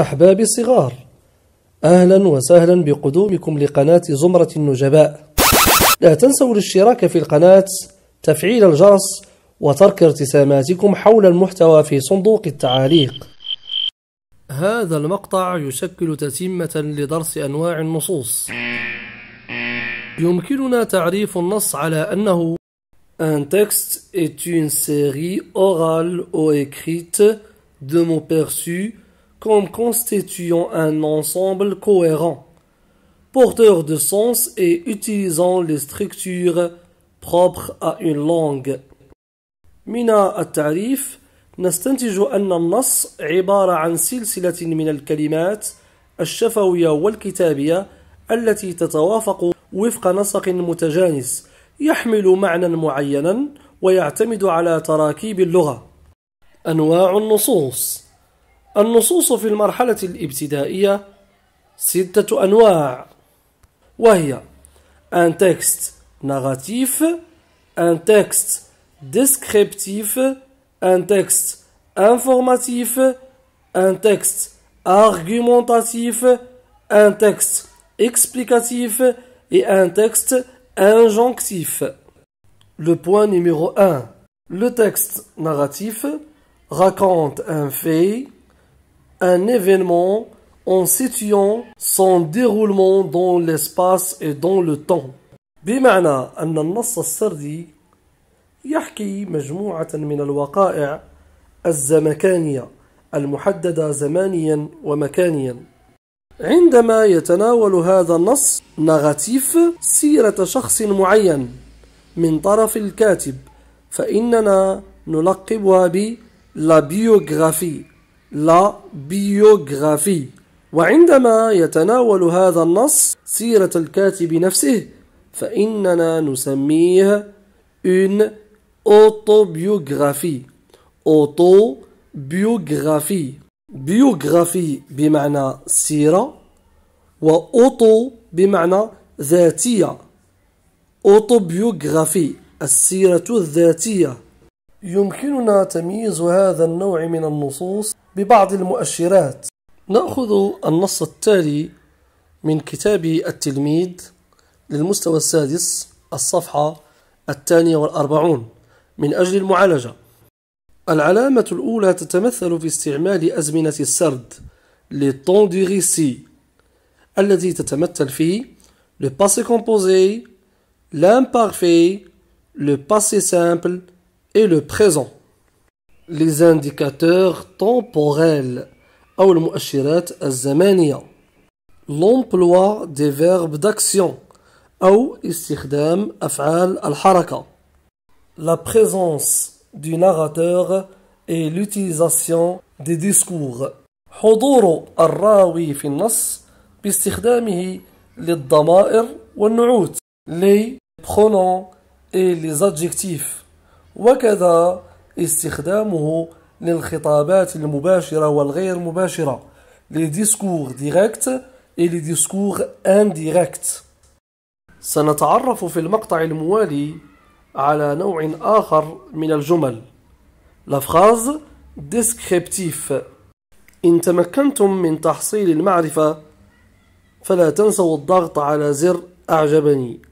أحبابي الصغار أهلا وسهلا بقدومكم لقناة زمرة النجباء لا تنسوا الاشتراك في القناة تفعيل الجرس وترك ارتساماتكم حول المحتوى في صندوق التعاليق هذا المقطع يشكل تتمة لدرس أنواع النصوص يمكننا تعريف النص على أنه Un texte est une série orale ou écrite de mots perçus comme constituant un ensemble cohérent, porteur de sens et utilisant les structures propres à une langue. من التعريف نستنتج أن النص عبارة عن سلسلة من الكلمات الشفوية والكتابية التي تتوافق وفق نسق متجانس يحمل معنى معينا ويعتمد على تراكيب اللغة أنواع النصوص النصوص في المرحلة الابتدائية ستة أنواع وهي un texte narratif, un texte descriptif, un texte informatif, un texte argumentatif, un texte explicatif et un texte injonctif. Le point numéro 1. Le texte narratif raconte un fait, un événement en situant son déroulement dans l'espace et dans le temps بمعنى أن النص السردي يحكي مجموعة من الوقائع الزمكانية المحددة زمانيا ومكانيا عندما يتناول هذا النص نغاتيف سيرة شخص معين من طرف الكاتب فإننا نلقبها بلابيوغرافي لا بيوغرافي وعندما يتناول هذا النص سيرة الكاتب نفسه فإننا نسميه une autobiographie أوتو بيوغرافي بمعنى سيرة وأوتو بمعنى ذاتية أوتوبيوغرافي السيرة الذاتية يمكننا تمييز هذا النوع من النصوص ببعض المؤشرات نأخذ النص التالي من كتاب التلميذ للمستوى السادس الصفحة الثانية والأربعون من أجل المعالجة العلامة الأولى تتمثل في استعمال أزمنة السرد ريسي الذي تتمثل في لو passé كومبوزي l'imparfait, لو passé سامبل et le présent. Les indicateurs temporels mu'ashirat al zamaniya l'emploi des verbes d'action أو استخدام أفعال الحركة la présence du narrateur et l'utilisation des discours حضور الراوي في النص باستخدامه للضمائر والنعوت les pronoms et les adjectifs وكذا استخدامه للخطابات المباشرة والغير مباشرة les discours directs et les discours indirects سنتعرف في المقطع الموالي على نوع آخر من الجمل la phrase descriptif إن تمكنتم من تحصيل المعرفة فلا تنسوا الضغط على زر أعجبني